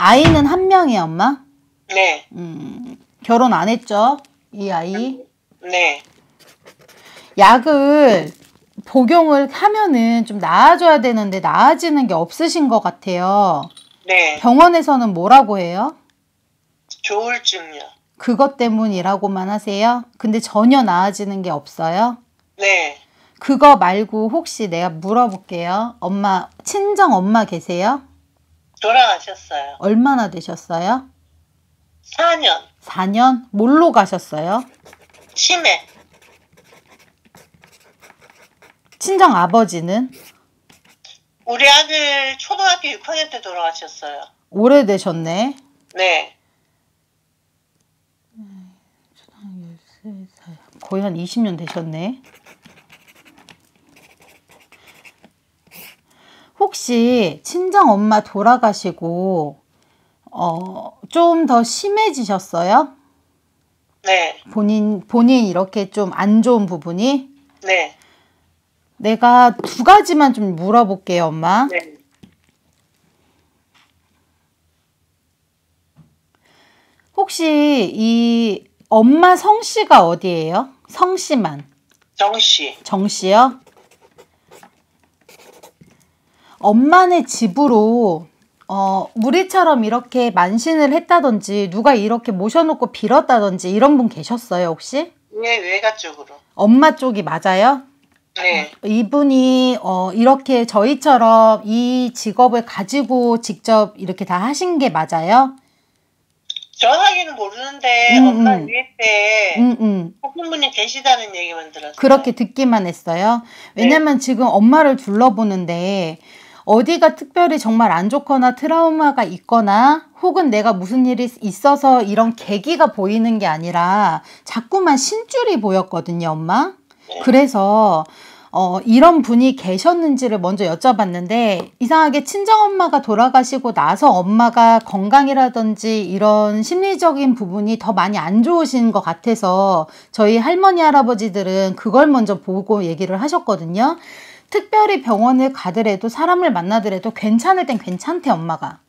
아이는 한명이에 엄마? 네. 음, 결혼 안 했죠? 이 아이? 네. 약을 복용을 하면은 좀 나아져야 되는데 나아지는 게 없으신 것 같아요. 네. 병원에서는 뭐라고 해요? 조울증이요. 그것 때문이라고만 하세요? 근데 전혀 나아지는 게 없어요? 네. 그거 말고 혹시 내가 물어볼게요. 엄마, 친정 엄마 계세요? 돌아가셨어요. 얼마나 되셨어요? 4년. 4년? 뭘로 가셨어요? 치매. 친정 아버지는? 우리 아들 초등학교 6학년 때 돌아가셨어요. 오래되셨네. 네. 거의 한 20년 되셨네. 혹시 친정 엄마 돌아가시고 어, 좀 더 심해지셨어요? 네. 본인 본인 이렇게 좀 안 좋은 부분이? 네. 내가 두 가지만 좀 물어볼게요, 엄마. 네. 혹시 이 엄마 성씨가 어디예요? 성씨만. 정씨. 정씨요? 엄마네 집으로 어, 무리처럼 이렇게 만신을 했다든지 누가 이렇게 모셔놓고 빌었다든지 이런 분 계셨어요 혹시? 네 외가 쪽으로 엄마 쪽이 맞아요? 네. 이분이 어, 이렇게 저희처럼 이 직업을 가지고 직접 이렇게 다 하신 게 맞아요? 정확하는 모르는데 음, 엄마 음. 위에 때 음, 음. 분이 계시다는 얘기만 들었어요. 그렇게 듣기만 했어요. 왜냐면 네. 지금 엄마를 둘러보는데 어디가 특별히 정말 안 좋거나 트라우마가 있거나 혹은 내가 무슨 일이 있어서 이런 계기가 보이는 게 아니라 자꾸만 신줄이 보였거든요, 엄마. 네. 그래서 어, 이런 분이 계셨는지를 먼저 여쭤봤는데 이상하게 친정엄마가 돌아가시고 나서 엄마가 건강이라든지 이런 심리적인 부분이 더 많이 안 좋으신 것 같아서 저희 할머니 할아버지들은 그걸 먼저 보고 얘기를 하셨거든요. 특별히 병원을 가더라도 사람을 만나더라도 괜찮을 땐 괜찮대 엄마가.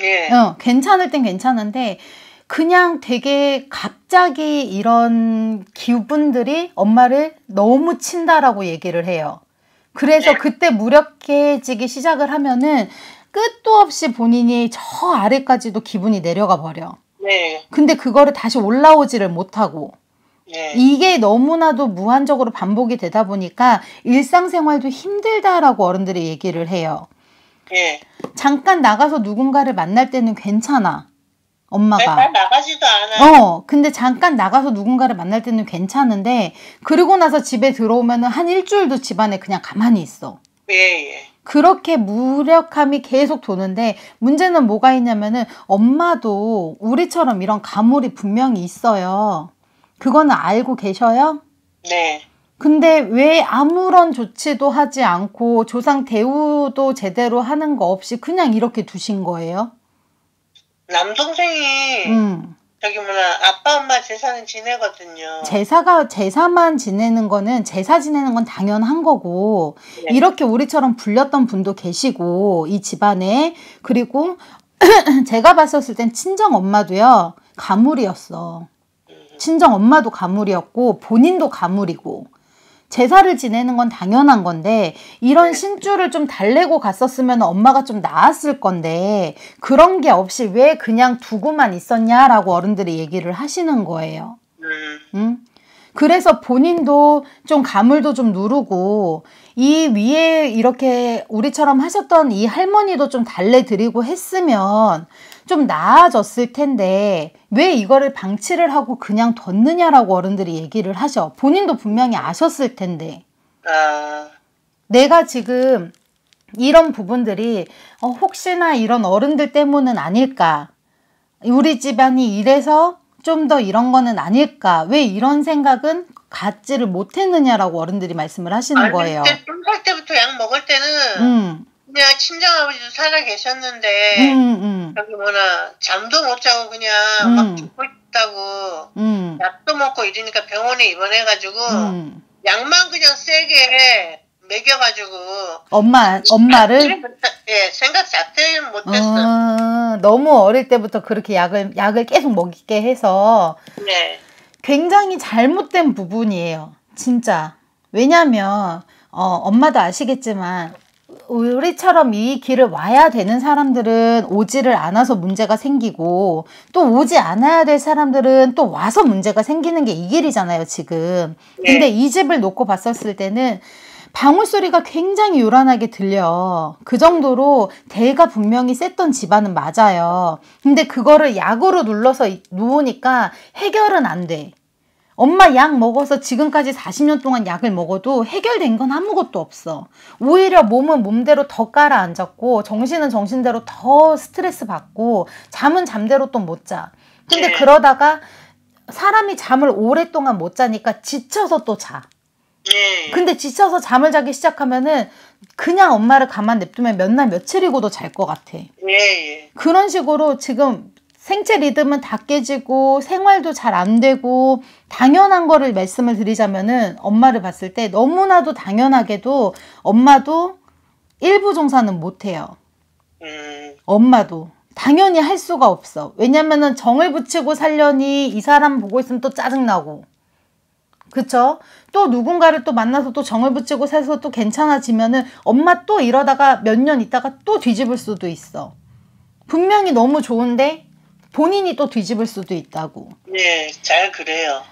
예. 어, 괜찮을 땐 괜찮은데 그냥 되게 갑자기 이런 기분들이 엄마를 너무 친다라고 얘기를 해요. 그래서 예. 그때 무력해지기 시작을 하면은 끝도 없이 본인이 저 아래까지도 기분이 내려가 버려. 네. 근데 그거를 다시 올라오지를 못하고. 네. 이게 너무나도 무한적으로 반복이 되다 보니까 일상생활도 힘들다라고 어른들이 얘기를 해요. 네. 잠깐 나가서 누군가를 만날 때는 괜찮아. 엄마가. 맨날 나가지도 않아 어, 근데 잠깐 나가서 누군가를 만날 때는 괜찮은데, 그리고 나서 집에 들어오면한 일주일도 집안에 그냥 가만히 있어. 예, 예. 그렇게 무력함이 계속 도는데, 문제는 뭐가 있냐면은, 엄마도 우리처럼 이런 가물이 분명히 있어요. 그거는 알고 계셔요? 네. 근데 왜 아무런 조치도 하지 않고 조상 대우도 제대로 하는 거 없이 그냥 이렇게 두신 거예요? 남동생이 음. 저기 뭐야 아빠 엄마 제사는 지내거든요. 제사가 제사만 지내는 거는 제사 지내는 건 당연한 거고 네. 이렇게 우리처럼 불렸던 분도 계시고 이 집안에 그리고 제가 봤었을 땐 친정 엄마도요 가물이었어. 친정 엄마도 가물이었고 본인도 가물이고 제사를 지내는 건 당연한 건데 이런 신주를 좀 달래고 갔었으면 엄마가 좀 나았을 건데 그런 게 없이 왜 그냥 두고만 있었냐라고 어른들이 얘기를 하시는 거예요. 네. 응? 그래서 본인도 좀 가물도 좀 누르고 이 위에 이렇게 우리처럼 하셨던 이 할머니도 좀 달래드리고 했으면 좀 나아졌을 텐데 왜 이거를 방치를 하고 그냥 뒀느냐라고 어른들이 얘기를 하셔. 본인도 분명히 아셨을 텐데. 아... 내가 지금 이런 부분들이 어, 혹시나 이런 어른들 때문은 아닐까. 우리 집안이 이래서 좀더 이런 거는 아닐까 왜 이런 생각은 갖지를 못했느냐라고 어른들이 말씀을 하시는 거예요. 좀살 때부터 약 먹을 때는 음. 그냥 친정아버지도 살아 계셨는데 음, 음. 저기 뭐나 잠도 못 자고 그냥 음. 막 죽고 싶다고 음. 약도 먹고 이러니까 병원에 입원해가지고 음. 약만 그냥 세게 매겨가지고 엄마 엄마를 예 생각 자체를 못했어. 아, 너무 어릴 때부터 그렇게 약을 약을 계속 먹이게 해서 네. 굉장히 잘못된 부분이에요. 진짜 왜냐하면 어, 엄마도 아시겠지만 우리처럼 이 길을 와야 되는 사람들은 오지를 않아서 문제가 생기고 또 오지 않아야 될 사람들은 또 와서 문제가 생기는 게 이 길이잖아요 지금 네. 근데 이 집을 놓고 봤었을 때는 방울 소리가 굉장히 요란하게 들려. 그 정도로 대가 분명히 셌던 집안은 맞아요. 근데 그거를 약으로 눌러서 누우니까 해결은 안 돼. 엄마 약 먹어서 지금까지 40년 동안 약을 먹어도 해결된 건 아무것도 없어. 오히려 몸은 몸대로 더 가라앉았고 정신은 정신대로 더 스트레스 받고 잠은 잠대로 또 못 자. 근데 네. 그러다가 사람이 잠을 오랫동안 못 자니까 지쳐서 또 자. 예. 근데 지쳐서 잠을 자기 시작하면은 그냥 엄마를 가만 냅두면 몇 날 며칠이고도 잘 것 같아. 예, 예. 그런 식으로 지금 생체 리듬은 다 깨지고 생활도 잘 안 되고 당연한 거를 말씀을 드리자면은 엄마를 봤을 때 너무나도 당연하게도 엄마도 일부 종사는 못 해요. 음. 엄마도 당연히 할 수가 없어. 왜냐면은 정을 붙이고 살려니 이 사람 보고 있으면 또 짜증나고. 그쵸? 또 누군가를 또 만나서 또 정을 붙이고 살서 또 괜찮아지면은 엄마 또 이러다가 몇 년 있다가 또 뒤집을 수도 있어. 분명히 너무 좋은데 본인이 또 뒤집을 수도 있다고. 네, 잘 그래요.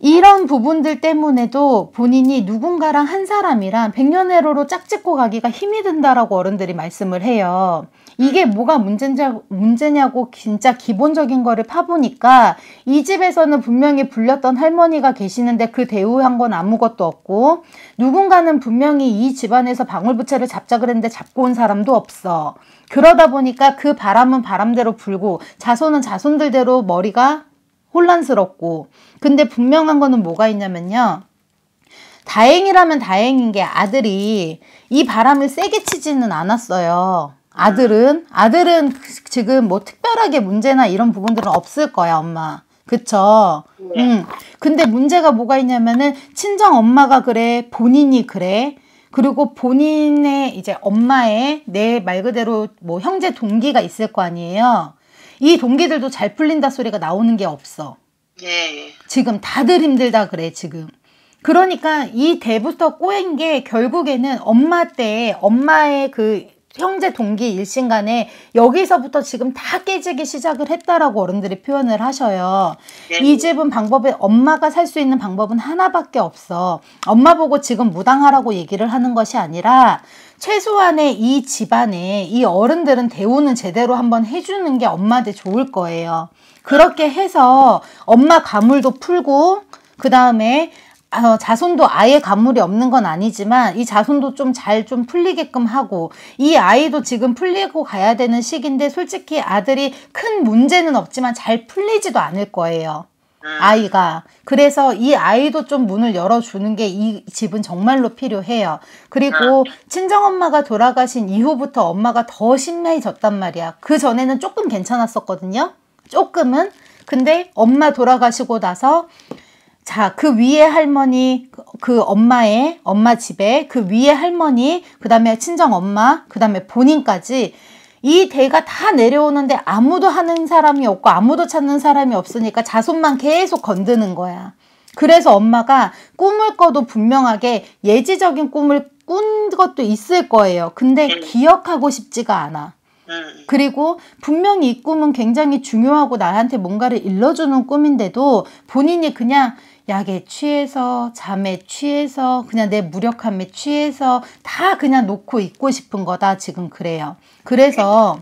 이런 부분들 때문에도 본인이 누군가랑 한 사람이랑 백년해로로 짝짓고 가기가 힘이 든다라고 어른들이 말씀을 해요. 이게 뭐가 문제냐, 문제냐고 진짜 기본적인 거를 파보니까 이 집에서는 분명히 불렸던 할머니가 계시는데 그 대우한 건 아무것도 없고 누군가는 분명히 이 집안에서 방울부채를 잡자 그랬는데 잡고 온 사람도 없어. 그러다 보니까 그 바람은 바람대로 불고 자손은 자손들대로 머리가 혼란스럽고 근데 분명한 거는 뭐가 있냐면요. 다행이라면 다행인 게 아들이 이 바람을 세게 치지는 않았어요. 아들은 아들은 지금 뭐 특별하게 문제나 이런 부분들은 없을 거야 엄마 그쵸 네. 음. 근데 문제가 뭐가 있냐면은 친정 엄마가 그래 본인이 그래 그리고 본인의 이제 엄마의 내 말 그대로 뭐 형제 동기가 있을 거 아니에요 이 동기들도 잘 풀린다 소리가 나오는 게 없어 예. 예. 지금 다들 힘들다 그래 지금 그러니까 이 대부터 꼬인 게 결국에는 엄마 때 엄마의 그 형제 동기 일신 간에 여기서부터 지금 다 깨지기 시작을 했다라고 어른들이 표현을 하셔요. 네. 이 집은 방법에 엄마가 살 수 있는 방법은 하나밖에 없어. 엄마 보고 지금 무당하라고 얘기를 하는 것이 아니라 최소한의 이 집안에 이 어른들은 대우는 제대로 한번 해주는 게 엄마한테 좋을 거예요. 그렇게 해서 엄마 가물도 풀고 그 다음에 어, 자손도 아예 간물이 없는 건 아니지만 이 자손도 좀 잘좀 좀 풀리게끔 하고 이 아이도 지금 풀리고 가야 되는 시기인데 솔직히 아들이 큰 문제는 없지만 잘 풀리지도 않을 거예요. 음. 아이가 그래서 이 아이도 좀 문을 열어주는 게 이 집은 정말로 필요해요. 그리고 음. 친정엄마가 돌아가신 이후부터 엄마가 더신나해졌단 말이야. 그 전에는 조금 괜찮았었거든요. 조금은 근데 엄마 돌아가시고 나서 자, 그 위에 할머니, 그 엄마의, 엄마 집에, 그 위에 할머니, 그 다음에 친정 엄마, 그 다음에 본인까지 이 대가 다 내려오는데 아무도 하는 사람이 없고 아무도 찾는 사람이 없으니까 자손만 계속 건드는 거야. 그래서 엄마가 꿈을 꿔도 분명하게 예지적인 꿈을 꾼 것도 있을 거예요. 근데 음. 기억하고 싶지가 않아. 음. 그리고 분명히 이 꿈은 굉장히 중요하고 나한테 뭔가를 일러주는 꿈인데도 본인이 그냥 약에 취해서 잠에 취해서 그냥 내 무력함에 취해서 다 그냥 놓고 있고 싶은 거다 지금 그래요. 그래서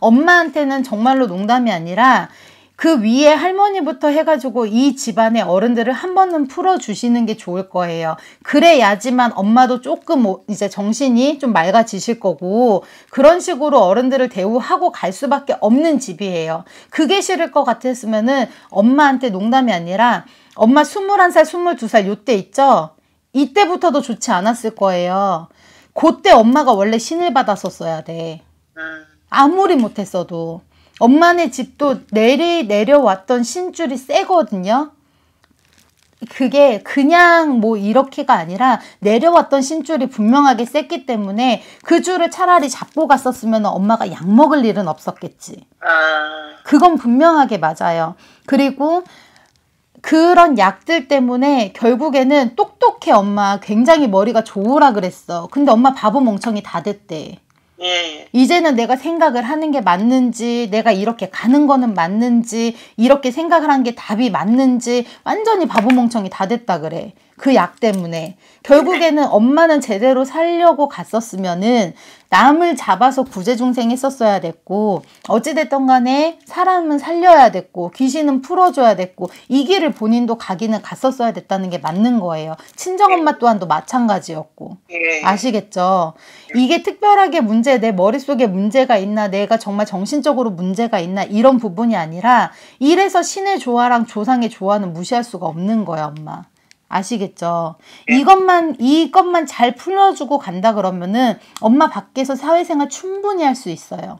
엄마한테는 정말로 농담이 아니라 그 위에 할머니부터 해가지고 이 집안의 어른들을 한 번은 풀어주시는 게 좋을 거예요. 그래야지만 엄마도 조금 이제 정신이 좀 맑아지실 거고 그런 식으로 어른들을 대우하고 갈 수밖에 없는 집이에요. 그게 싫을 것 같았으면은 엄마한테 농담이 아니라 엄마 21살, 22살 요 때 있죠? 이때부터도 좋지 않았을 거예요. 그때 엄마가 원래 신을 받았었어야 돼. 아무리 못했어도. 엄마네 집도 내리, 내려왔던 신줄이 세거든요. 그게 그냥 뭐 이렇게가 아니라 내려왔던 신줄이 분명하게 셌기 때문에 그 줄을 차라리 잡고 갔었으면 엄마가 약 먹을 일은 없었겠지. 아. 그건 분명하게 맞아요. 그리고 그런 약들 때문에 결국에는 똑똑해 엄마 굉장히 머리가 좋으라 그랬어. 근데 엄마 바보 멍청이 다 됐대. 예. 이제는 내가 생각을 하는 게 맞는지, 내가 이렇게 가는 거는 맞는지, 이렇게 생각을 한 게 답이 맞는지, 완전히 바보 멍청이 다 됐다 그래. 그약 때문에 결국에는 엄마는 제대로 살려고 갔었으면은 남을 잡아서 구제중생 했었어야 됐고 어찌됐던 간에 사람은 살려야 됐고 귀신은 풀어줘야 됐고 이 길을 본인도 가기는 갔었어야 됐다는 게 맞는 거예요. 친정엄마 네. 또한도 마찬가지였고 네. 아시겠죠? 이게 특별하게 문제 내 머릿속에 문제가 있나 내가 정말 정신적으로 문제가 있나 이런 부분이 아니라 이래서 신의 조화랑 조상의 조화는 무시할 수가 없는 거예요 엄마. 아시겠죠? 예. 이것만 이것만 잘 풀어주고 간다 그러면은 엄마 밖에서 사회생활 충분히 할 수 있어요.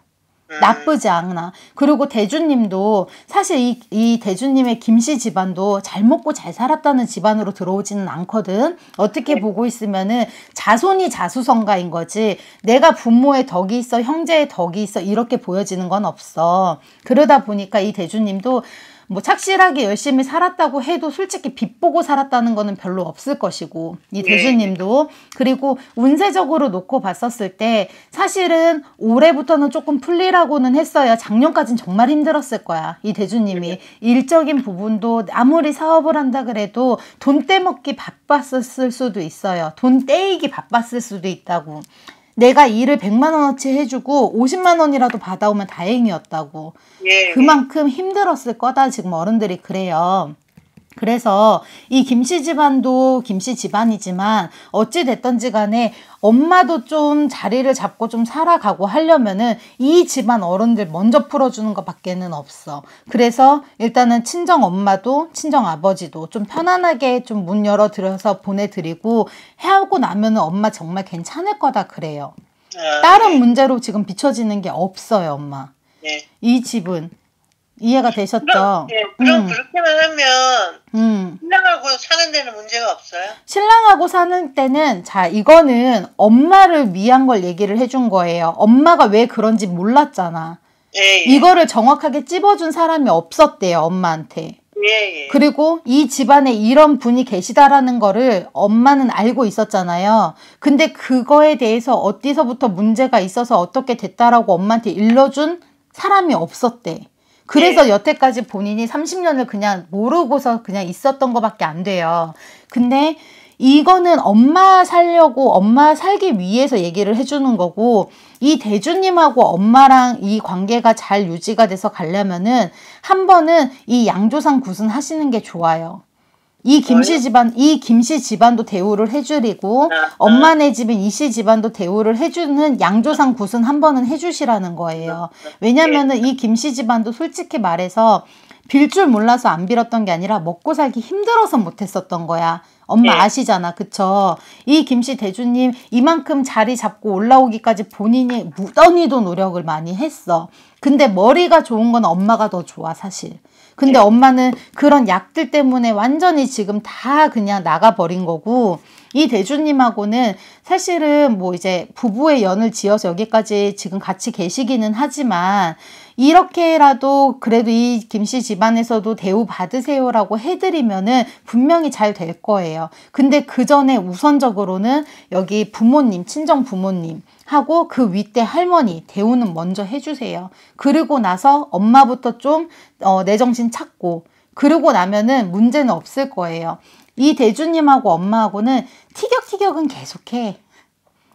음. 나쁘지 않아. 그리고 대주님도 사실 이, 이 대주님의 김씨 집안도 잘 먹고 잘 살았다는 집안으로 들어오지는 않거든. 어떻게 예. 보고 있으면은 자손이 자수성가인 거지. 내가 부모의 덕이 있어, 형제의 덕이 있어 이렇게 보여지는 건 없어. 그러다 보니까 이 대주님도 뭐 착실하게 열심히 살았다고 해도 솔직히 빚 보고 살았다는 거는 별로 없을 것이고 이 예. 대주님도 그리고 운세적으로 놓고 봤었을 때 사실은 올해부터는 조금 풀리라고는 했어요. 작년까진 정말 힘들었을 거야. 이 대주님이 예. 일적인 부분도 아무리 사업을 한다 그래도 돈 떼먹기 바빴을 었 수도 있어요. 돈 떼이기 바빴을 수도 있다고. 내가 일을 100만 원어치 해주고 50만 원이라도 받아오면 다행이었다고. 예. 그만큼 힘들었을 거다 지금 어른들이 그래요. 그래서 이 김씨 집안도 김씨 집안이지만 어찌 됐던지 간에 엄마도 좀 자리를 잡고 좀 살아가고 하려면은 이 집안 어른들 먼저 풀어주는 것밖에는 없어. 그래서 일단은 친정 엄마도 친정 아버지도 좀 편안하게 좀 문 열어 드려서 보내드리고 해하고 나면은 엄마 정말 괜찮을 거다 그래요. 아, 다른 네. 문제로 지금 비춰지는 게 없어요, 엄마. 네. 이 집은. 이해가 되셨죠? 그럼, 네, 그럼 음. 그렇게만 하면 음. 신랑하고 사는 데는 문제가 없어요? 신랑하고 사는 때는 자 이거는 엄마를 위한 걸 얘기를 해준 거예요. 엄마가 왜 그런지 몰랐잖아. 예, 예. 이거를 정확하게 찝어준 사람이 없었대요 엄마한테. 예, 예. 그리고 이 집안에 이런 분이 계시다라는 거를 엄마는 알고 있었잖아요. 근데 그거에 대해서 어디서부터 문제가 있어서 어떻게 됐다라고 엄마한테 일러준 사람이 없었대. 그래서 네. 여태까지 본인이 30년을 그냥 모르고서 그냥 있었던 것밖에안 돼요. 근데 이거는 엄마 살려고 엄마 살기 위해서 얘기를 해주는 거고 이 대주님하고 엄마랑 이 관계가 잘 유지가 돼서 가려면은 한 번은 이 양조상 구순 하시는 게 좋아요. 이 김씨 집안 이 김씨 집안도 대우를 해주리고 아, 아. 엄마네 집인 이씨 집안도 대우를 해주는 양조상 굿은 한 번은 해주시라는 거예요. 네. 왜냐면은 네. 이 김씨 집안도 솔직히 말해서 빌 줄 몰라서 안 빌었던 게 아니라 먹고 살기 힘들어서 못했었던 거야. 엄마 네. 아시잖아, 그쵸? 이 김씨 대주님 이만큼 자리 잡고 올라오기까지 본인이 무던히도 노력을 많이 했어. 근데 머리가 좋은 건 엄마가 더 좋아, 사실. 근데 예. 엄마는 그런 약들 때문에 완전히 지금 다 그냥 나가버린 거고 이 대주님하고는 사실은 뭐 이제 부부의 연을 지어서 여기까지 지금 같이 계시기는 하지만 이렇게라도 그래도 이 김씨 집안에서도 대우받으세요라고 해드리면은 분명히 잘 될 거예요. 근데 그 전에 우선적으로는 여기 부모님, 친정 부모님, 하고 그 윗대 할머니 대우는 먼저 해주세요. 그리고 나서 엄마부터 좀내 어, 정신 찾고 그러고 나면은 문제는 없을 거예요. 이 대주님하고 엄마하고는 티격티격은 계속해.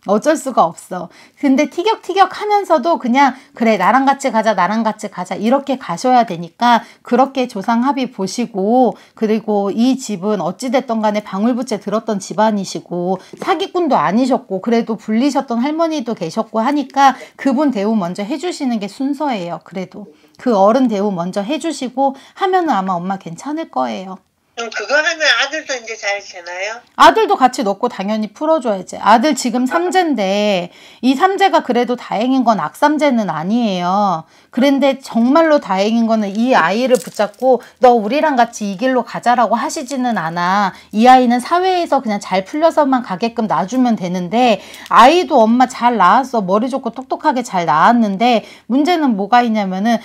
어쩔 수가 없어. 근데 티격티격 하면서도 그냥 그래 나랑 같이 가자 나랑 같이 가자 이렇게 가셔야 되니까 그렇게 조상합의 보시고 그리고 이 집은 어찌됐던 간에 방울부채 들었던 집안이시고 사기꾼도 아니셨고 그래도 불리셨던 할머니도 계셨고 하니까 그분 대우 먼저 해주시는 게 순서예요. 그래도 그 어른 대우 먼저 해주시고 하면은 아마 엄마 괜찮을 거예요. 그럼 그거 하면 아들도 이제 잘 되나요? 아들도 같이 넣고 당연히 풀어줘야지. 아들 지금 삼재인데이삼재가 그래도 다행인 건 악삼재는 아니에요. 그런데 정말로 다행인 거는 이 아이를 붙잡고 너 우리랑 같이 이 길로 가자라고 하시지는 않아. 이 아이는 사회에서 그냥 잘 풀려서만 가게끔 놔주면 되는데 아이도 엄마 잘 낳았어. 머리 좋고 똑똑하게 잘 낳았는데 문제는 뭐가 있냐면은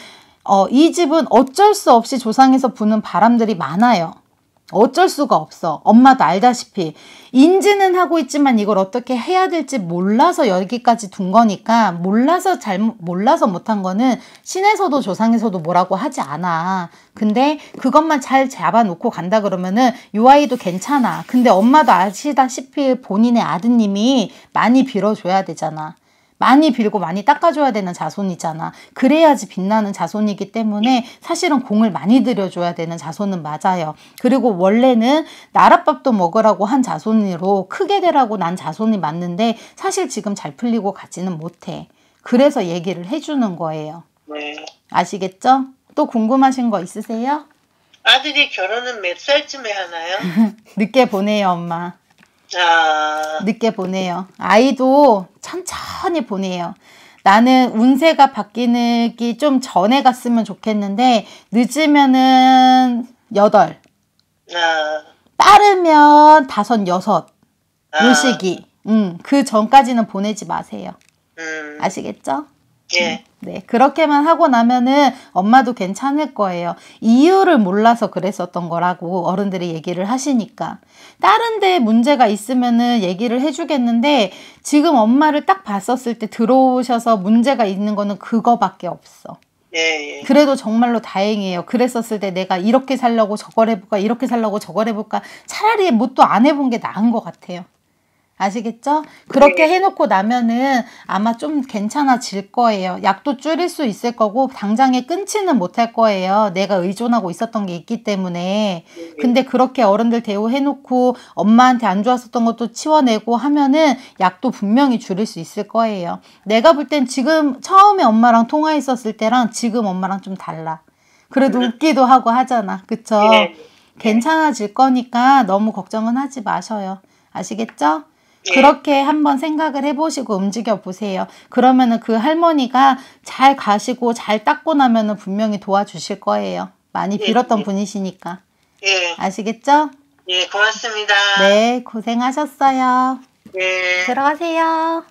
어, 이 집은 어쩔 수 없이 조상에서 부는 바람들이 많아요. 어쩔 수가 없어. 엄마도 알다시피 인지는 하고 있지만 이걸 어떻게 해야 될지 몰라서 여기까지 둔 거니까 몰라서 잘 몰라서 못한 거는 신에서도 조상에서도 뭐라고 하지 않아. 근데 그것만 잘 잡아놓고 간다 그러면은 요 아이도 괜찮아. 근데 엄마도 아시다시피 본인의 아드님이 많이 빌어줘야 되잖아. 많이 빌고 많이 닦아줘야 되는 자손이잖아. 그래야지 빛나는 자손이기 때문에 사실은 공을 많이 들여줘야 되는 자손은 맞아요. 그리고 원래는 나랏밥도 먹으라고 한 자손으로 크게 되라고 난 자손이 맞는데 사실 지금 잘 풀리고 가지는 못해. 그래서 얘기를 해주는 거예요. 네. 아시겠죠? 또 궁금하신 거 있으세요? 아들이 결혼은 몇 살쯤에 하나요? 늦게 보내요, 엄마. 아... 늦게 보내요. 아이도 천천히 보내요. 나는 운세가 바뀌기 좀 전에 갔으면 좋겠는데 늦으면은 여덟, 아... 빠르면 다섯 여섯 아. 요 시기. 음, 그 전까지는 보내지 마세요. 음... 아시겠죠? 예. 네, 그렇게만 하고 나면은 엄마도 괜찮을 거예요. 이유를 몰라서 그랬었던 거라고 어른들이 얘기를 하시니까. 다른데 문제가 있으면은 얘기를 해주겠는데 지금 엄마를 딱 봤었을 때 들어오셔서 문제가 있는 거는 그거밖에 없어. 예, 예. 그래도 정말로 다행이에요. 그랬었을 때 내가 이렇게 살려고 저걸 해볼까, 이렇게 살려고 저걸 해볼까. 차라리 뭐도안 해본 게 나은 것 같아요. 아시겠죠? 네. 그렇게 해놓고 나면은 아마 좀 괜찮아질 거예요. 약도 줄일 수 있을 거고 당장에 끊지는 못할 거예요. 내가 의존하고 있었던 게 있기 때문에. 네. 근데 그렇게 어른들 대우해놓고 엄마한테 안 좋았었던 것도 치워내고 하면은 약도 분명히 줄일 수 있을 거예요. 내가 볼 땐 지금 처음에 엄마랑 통화했었을 때랑 지금 엄마랑 좀 달라. 그래도 네. 웃기도 하고 하잖아. 그쵸? 괜찮아질 거니까 너무 걱정은 하지 마셔요. 아시겠죠? 예. 그렇게 한번 생각을 해보시고 움직여 보세요. 그러면은 그 할머니가 잘 가시고 잘 닦고 나면은 분명히 도와주실 거예요. 많이 예, 빌었던 예. 분이시니까. 예. 아시겠죠? 예, 고맙습니다. 네, 고생하셨어요. 예. 들어가세요.